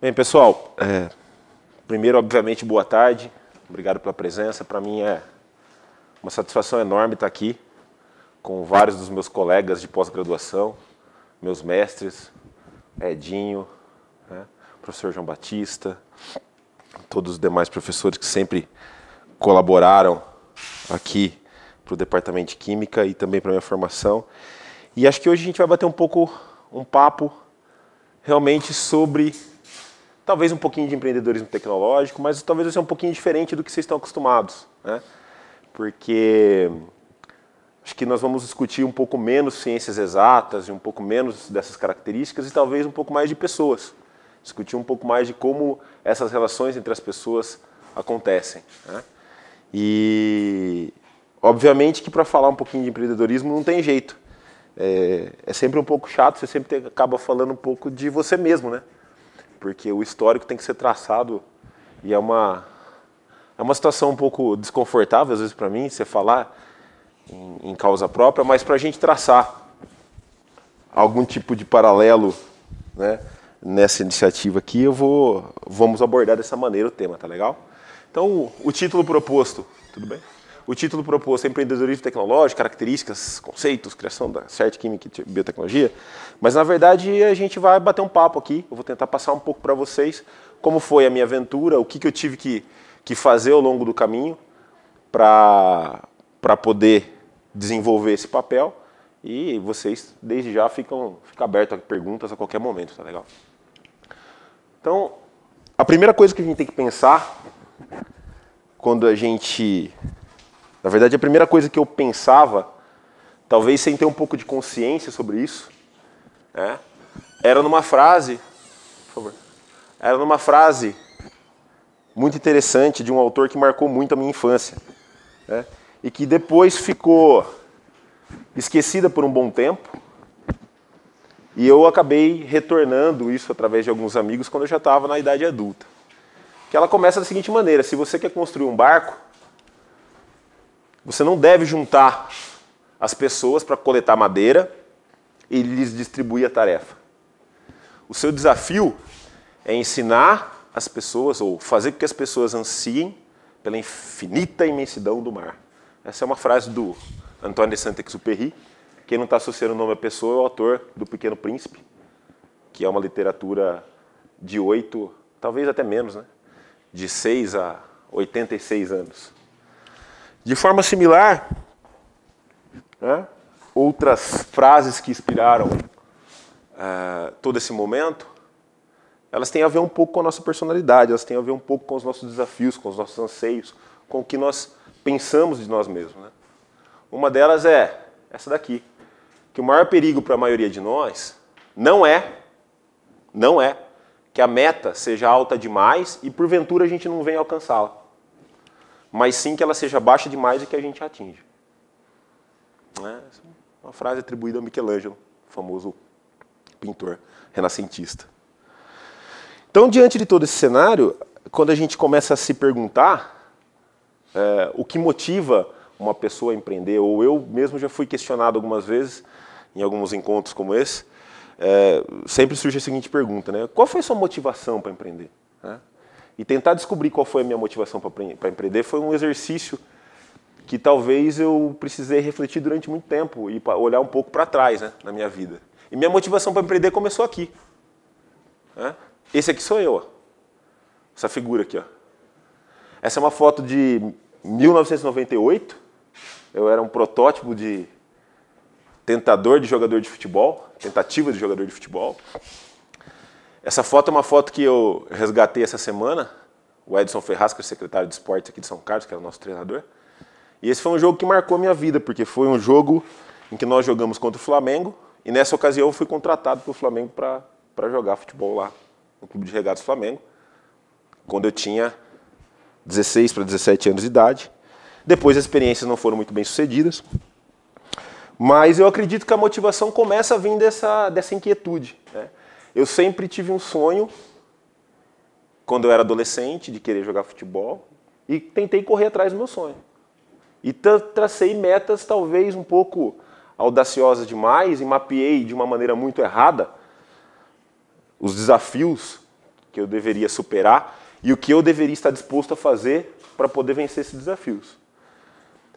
Bem, pessoal, é, primeiro, obviamente, boa tarde. Obrigado pela presença. Para mim é uma satisfação enorme estar aqui com vários dos meus colegas de pós-graduação, meus mestres, Edinho, né? professor João Batista, todos os demais professores que sempre colaboraram aqui para o departamento de Química e também para a minha formação. E acho que hoje a gente vai bater um pouco um papo realmente sobre talvez um pouquinho de empreendedorismo tecnológico, mas talvez vai ser um pouquinho diferente do que vocês estão acostumados, né? Porque acho que nós vamos discutir um pouco menos ciências exatas e um pouco menos dessas características e talvez um pouco mais de pessoas discutir um pouco mais de como essas relações entre as pessoas acontecem. Né? E obviamente que para falar um pouquinho de empreendedorismo não tem jeito. É, é sempre um pouco chato, você sempre tem, acaba falando um pouco de você mesmo, né? Porque o histórico tem que ser traçado e é uma é uma situação um pouco desconfortável às vezes para mim você falar em, em causa própria, mas para a gente traçar algum tipo de paralelo, né? nessa iniciativa aqui, eu vou vamos abordar dessa maneira o tema, tá legal? Então, o título proposto, tudo bem? O título proposto é empreendedorismo tecnológico, características, conceitos, criação da certa química e biotecnologia. Mas na verdade a gente vai bater um papo aqui. Eu vou tentar passar um pouco para vocês como foi a minha aventura, o que, que eu tive que, que fazer ao longo do caminho para poder desenvolver esse papel e vocês, desde já, ficam ficam abertos a perguntas a qualquer momento, tá legal? Então, a primeira coisa que a gente tem que pensar quando a gente. Na verdade, a primeira coisa que eu pensava, talvez sem ter um pouco de consciência sobre isso, né, era numa frase. Por favor. Era numa frase muito interessante de um autor que marcou muito a minha infância. Né, e que depois ficou esquecida por um bom tempo. E eu acabei retornando isso através de alguns amigos quando eu já estava na idade adulta. Que ela começa da seguinte maneira: se você quer construir um barco, você não deve juntar as pessoas para coletar madeira e lhes distribuir a tarefa. O seu desafio é ensinar as pessoas ou fazer com que as pessoas ansiem pela infinita imensidão do mar. Essa é uma frase do Antoine de Saint-Exupéry. Quem não está associando o nome à pessoa é o autor do Pequeno Príncipe, que é uma literatura de oito, talvez até menos, né? de 6 a 86 anos. De forma similar, né? outras frases que inspiraram uh, todo esse momento, elas têm a ver um pouco com a nossa personalidade, elas têm a ver um pouco com os nossos desafios, com os nossos anseios, com o que nós pensamos de nós mesmos. Né? Uma delas é essa daqui, que o maior perigo para a maioria de nós não é, não é, que a meta seja alta demais e porventura a gente não venha alcançá-la, mas sim que ela seja baixa demais e que a gente atinja. Né? é Uma frase atribuída a Michelangelo, famoso pintor renascentista. Então, diante de todo esse cenário, quando a gente começa a se perguntar é, o que motiva uma pessoa empreender, ou eu mesmo já fui questionado algumas vezes em alguns encontros como esse, é, sempre surge a seguinte pergunta, né? Qual foi a sua motivação para empreender? Né? E tentar descobrir qual foi a minha motivação para empreender foi um exercício que talvez eu precisei refletir durante muito tempo e olhar um pouco para trás né, na minha vida. E minha motivação para empreender começou aqui. Né? Esse aqui sou eu, ó. essa figura aqui. Ó. Essa é uma foto de 1998 eu era um protótipo de tentador de jogador de futebol, tentativa de jogador de futebol. Essa foto é uma foto que eu resgatei essa semana. O Edson Ferrasca, é secretário de esportes aqui de São Carlos, que era o nosso treinador. E esse foi um jogo que marcou a minha vida, porque foi um jogo em que nós jogamos contra o Flamengo. E nessa ocasião eu fui contratado pelo Flamengo para jogar futebol lá, no Clube de Regatas Flamengo, quando eu tinha 16 para 17 anos de idade. Depois as experiências não foram muito bem sucedidas. Mas eu acredito que a motivação começa a vir dessa, dessa inquietude. Né? Eu sempre tive um sonho, quando eu era adolescente, de querer jogar futebol e tentei correr atrás do meu sonho. E tracei metas talvez um pouco audaciosas demais e mapeei de uma maneira muito errada os desafios que eu deveria superar e o que eu deveria estar disposto a fazer para poder vencer esses desafios.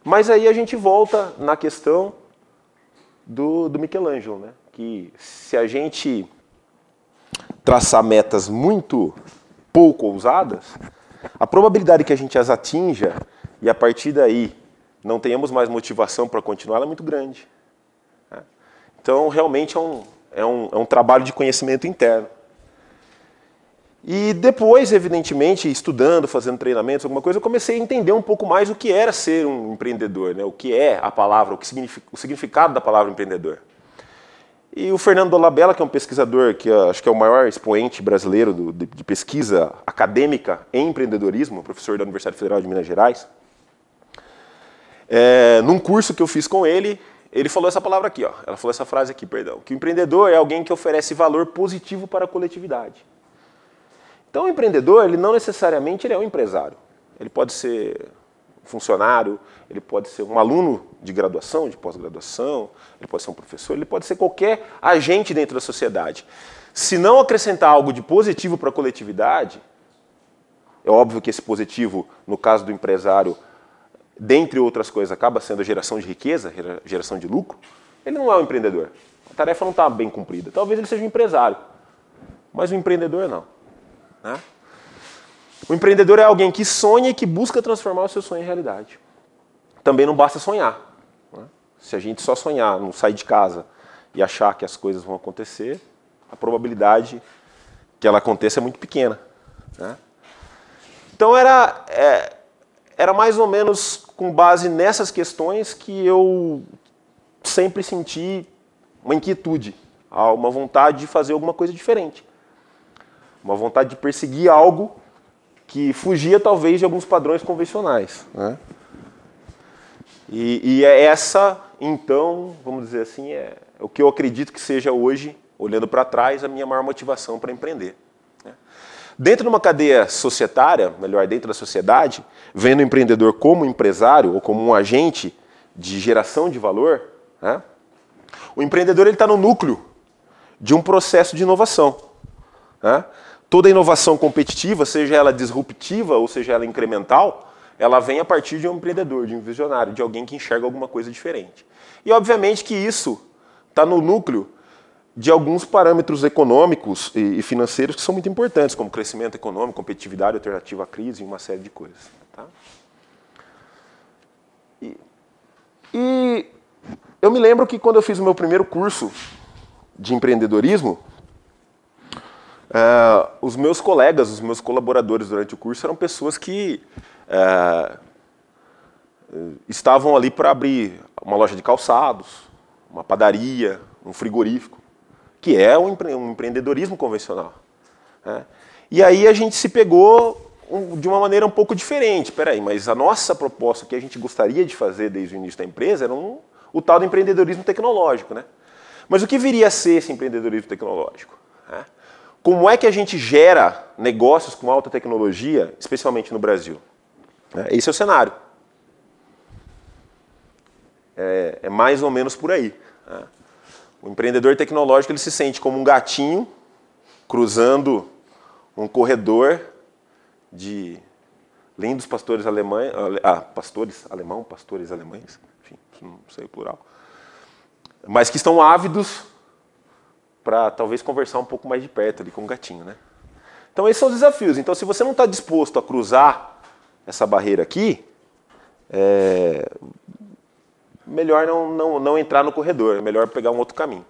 Mas aí a gente volta na questão do, do Michelangelo, né? que se a gente traçar metas muito pouco ousadas, a probabilidade que a gente as atinja e a partir daí não tenhamos mais motivação para continuar é muito grande. Né? Então, realmente é um, é, um, é um trabalho de conhecimento interno. E depois, evidentemente, estudando, fazendo treinamentos, alguma coisa, eu comecei a entender um pouco mais o que era ser um empreendedor, né? o que é a palavra, o, que significa, o significado da palavra empreendedor. E o Fernando Dolabella, que é um pesquisador, que ah, acho que é o maior expoente brasileiro do, de, de, pesquisa acadêmica em empreendedorismo, professor da Universidade Federal de Minas Gerais, é, num curso que eu fiz com ele, ele falou essa palavra aqui, ó, ela falou essa frase aqui, perdão, que o empreendedor é alguém que oferece valor positivo para a coletividade. Então, o empreendedor, ele não necessariamente ele é um empresário. Ele pode ser funcionário, ele pode ser um aluno de graduação, de pós-graduação, ele pode ser um professor, ele pode ser qualquer agente dentro da sociedade. Se não acrescentar algo de positivo para a coletividade, é óbvio que esse positivo, no caso do empresário, dentre outras coisas, acaba sendo a geração de riqueza, geração de lucro, ele não é um empreendedor. A tarefa não está bem cumprida. Talvez ele seja um empresário, mas um empreendedor não. Né? O empreendedor é alguém que sonha e que busca transformar o seu sonho em realidade. Também não basta sonhar. Né? Se a gente só sonhar, não sair de casa e achar que as coisas vão acontecer, a probabilidade que ela aconteça é muito pequena. Né? Então era, é, era mais ou menos com base nessas questões que eu sempre senti uma inquietude, uma vontade de fazer alguma coisa diferente uma vontade de perseguir algo que fugia talvez de alguns padrões convencionais. Né? E, e é essa, então, vamos dizer assim, é o que eu acredito que seja hoje, olhando para trás, a minha maior motivação para empreender. Né? Dentro de uma cadeia societária, melhor, dentro da sociedade, vendo o empreendedor como empresário ou como um agente de geração de valor, né? o empreendedor está no núcleo de um processo de inovação. Né? Toda inovação competitiva, seja ela disruptiva ou seja ela incremental, ela vem a partir de um empreendedor, de um visionário, de alguém que enxerga alguma coisa diferente. E obviamente que isso está no núcleo de alguns parâmetros econômicos e financeiros que são muito importantes, como crescimento econômico, competitividade, alternativa à crise e uma série de coisas. Tá? E, e eu me lembro que quando eu fiz o meu primeiro curso de empreendedorismo, Uh, os meus colegas, os meus colaboradores durante o curso eram pessoas que uh, estavam ali para abrir uma loja de calçados, uma padaria, um frigorífico, que é um, empre um empreendedorismo convencional. Né? E aí a gente se pegou um, de uma maneira um pouco diferente. Peraí, mas a nossa proposta que a gente gostaria de fazer desde o início da empresa era um, o tal do empreendedorismo tecnológico. Né? Mas o que viria a ser esse empreendedorismo tecnológico? Né? Como é que a gente gera negócios com alta tecnologia, especialmente no Brasil? É, esse é o cenário. É, é mais ou menos por aí. Né? O empreendedor tecnológico ele se sente como um gatinho cruzando um corredor de lindos pastores alemães, ah, pastores alemão, pastores alemães, enfim, não sei o plural, mas que estão ávidos para talvez conversar um pouco mais de perto ali com o gatinho, né? Então esses são os desafios. Então se você não está disposto a cruzar essa barreira aqui, é... melhor não, não, não entrar no corredor, é melhor pegar um outro caminho.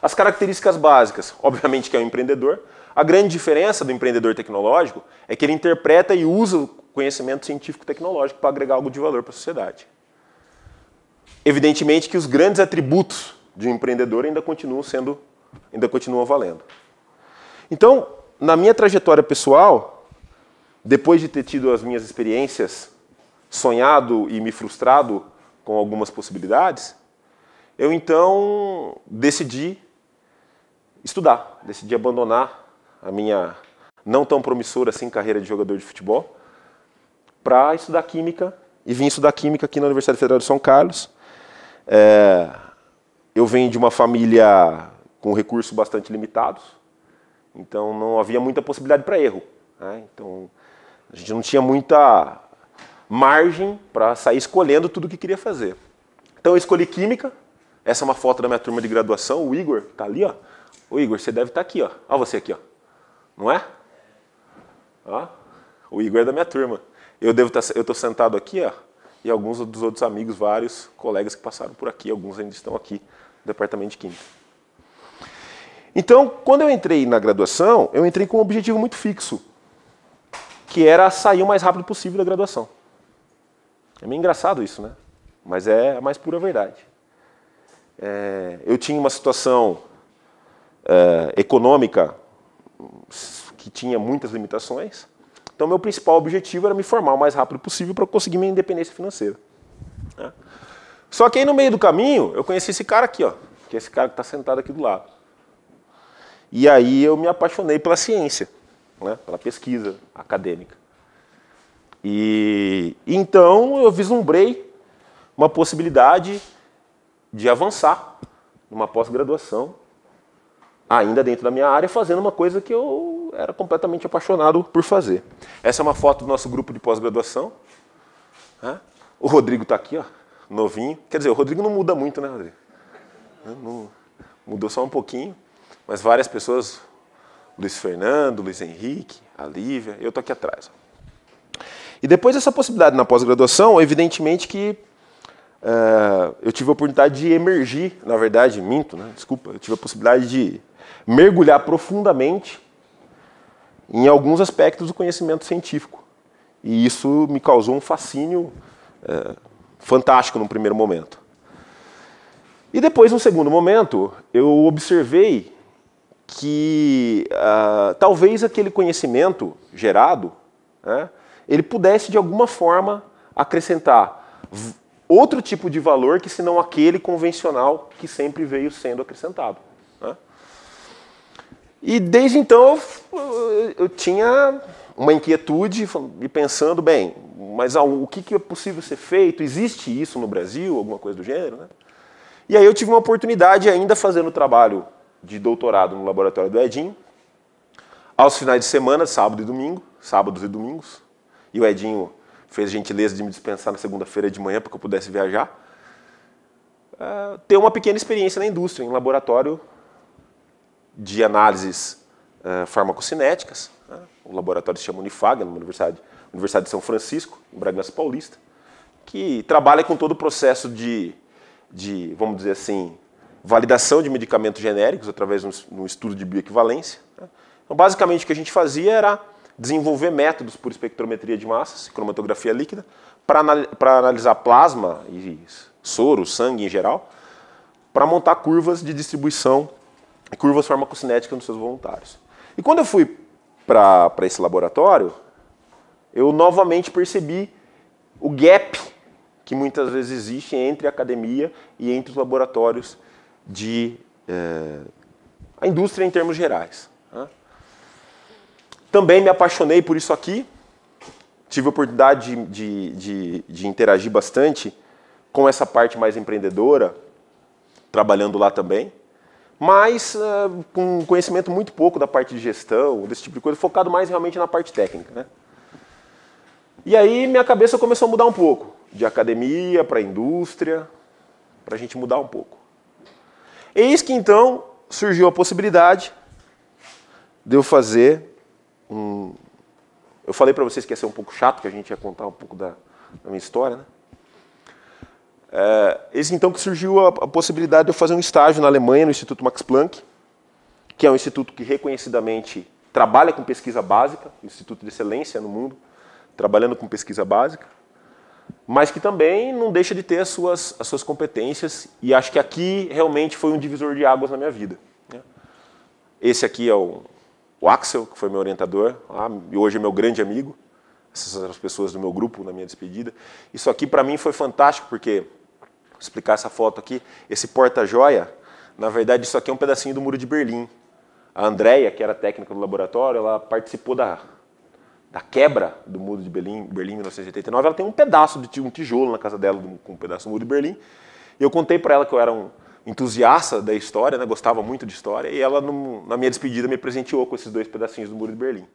As características básicas, obviamente que é o um empreendedor. A grande diferença do empreendedor tecnológico é que ele interpreta e usa o conhecimento científico tecnológico para agregar algo de valor para a sociedade. Evidentemente que os grandes atributos de um empreendedor ainda continuam sendo, ainda continuam valendo. Então, na minha trajetória pessoal, depois de ter tido as minhas experiências, sonhado e me frustrado com algumas possibilidades, eu então decidi estudar, decidi abandonar a minha não tão promissora assim carreira de jogador de futebol para estudar química e vim estudar química aqui na Universidade Federal de São Carlos. É, eu venho de uma família com recursos bastante limitados, então não havia muita possibilidade para erro. Né? Então a gente não tinha muita margem para sair escolhendo tudo o que queria fazer. Então eu escolhi química. Essa é uma foto da minha turma de graduação. O Igor tá ali, ó. O Igor, você deve estar tá aqui, ó. Olha você aqui, ó. Não é? Ó. O Igor é da minha turma. Eu devo estar, tá, eu sentado aqui, ó. E alguns dos outros amigos, vários colegas que passaram por aqui, alguns ainda estão aqui departamento de Química. Então, quando eu entrei na graduação, eu entrei com um objetivo muito fixo, que era sair o mais rápido possível da graduação. É meio engraçado isso, né? Mas é a mais pura verdade. É, eu tinha uma situação é, econômica que tinha muitas limitações, então meu principal objetivo era me formar o mais rápido possível para conseguir minha independência financeira. Né? Só que aí no meio do caminho, eu conheci esse cara aqui, ó, que é esse cara que está sentado aqui do lado. E aí eu me apaixonei pela ciência, né, pela pesquisa acadêmica. E então eu vislumbrei uma possibilidade de avançar numa pós-graduação, ainda dentro da minha área, fazendo uma coisa que eu era completamente apaixonado por fazer. Essa é uma foto do nosso grupo de pós-graduação. Né? O Rodrigo está aqui, ó novinho. Quer dizer, o Rodrigo não muda muito, né, Rodrigo? Né, não, mudou só um pouquinho, mas várias pessoas, Luiz Fernando, Luiz Henrique, a Lívia, eu tô aqui atrás. E depois dessa possibilidade na pós-graduação, evidentemente que eh, eu tive a oportunidade de emergir, na verdade, minto, né? desculpa, eu tive a possibilidade de mergulhar profundamente em alguns aspectos do conhecimento científico. E isso me causou um fascínio eh, fantástico no primeiro momento. E depois, no segundo momento, eu observei que uh, talvez aquele conhecimento gerado, né, ele pudesse de alguma forma acrescentar outro tipo de valor que senão aquele convencional que sempre veio sendo acrescentado. Né? E desde então eu, eu, eu tinha uma inquietude e pensando, bem, mas ah, o que, que é possível ser feito? Existe isso no Brasil, alguma coisa do gênero? Né? E aí eu tive uma oportunidade, ainda fazendo trabalho de doutorado no laboratório do Edinho, aos finais de semana, sábado e domingo, sábados e domingos, e o Edinho fez gentileza de me dispensar na segunda-feira de manhã para que eu pudesse viajar, uh, ter uma pequena experiência na indústria, em laboratório de análises uh, farmacocinéticas, o laboratório se chama Unifag, é na Universidade, Universidade de São Francisco, em Bragança Paulista, que trabalha com todo o processo de, de vamos dizer assim, validação de medicamentos genéricos através de um estudo de bioequivalência. Né? Então, basicamente, o que a gente fazia era desenvolver métodos por espectrometria de massas, cromatografia líquida, para analisar plasma e soro, sangue em geral, para montar curvas de distribuição, curvas farmacocinéticas nos seus voluntários. E quando eu fui para esse laboratório, eu novamente percebi o gap que muitas vezes existe entre a academia e entre os laboratórios de é, a indústria em termos gerais. Né? Também me apaixonei por isso aqui. Tive a oportunidade de, de, de, de interagir bastante com essa parte mais empreendedora, trabalhando lá também mas uh, com conhecimento muito pouco da parte de gestão, desse tipo de coisa, focado mais realmente na parte técnica. Né? E aí minha cabeça começou a mudar um pouco, de academia para indústria, para a gente mudar um pouco. Eis que então surgiu a possibilidade de eu fazer um. Eu falei para vocês que ia ser um pouco chato, que a gente ia contar um pouco da, da minha história, né? É, esse então que surgiu a, a, possibilidade de eu fazer um estágio na Alemanha, no Instituto Max Planck, que é um instituto que reconhecidamente trabalha com pesquisa básica, instituto de excelência no mundo, trabalhando com pesquisa básica, mas que também não deixa de ter as suas, as suas competências, e acho que aqui realmente foi um divisor de águas na minha vida. Né? Esse aqui é o, o Axel, que foi meu orientador, lá, e hoje é meu grande amigo, essas são as pessoas do meu grupo na minha despedida. Isso aqui para mim foi fantástico, porque Vou explicar essa foto aqui. Esse porta-joia, na verdade, isso aqui é um pedacinho do muro de Berlim. A Andrea, que era técnica do laboratório, ela participou da, da quebra do muro de Berlim, Berlim em 1989. Ela tem um pedaço de um tijolo na casa dela, com um pedaço do muro de Berlim. E eu contei para ela que eu era um entusiasta da história, né? gostava muito de história, e ela, na minha despedida, me presenteou com esses dois pedacinhos do muro de Berlim.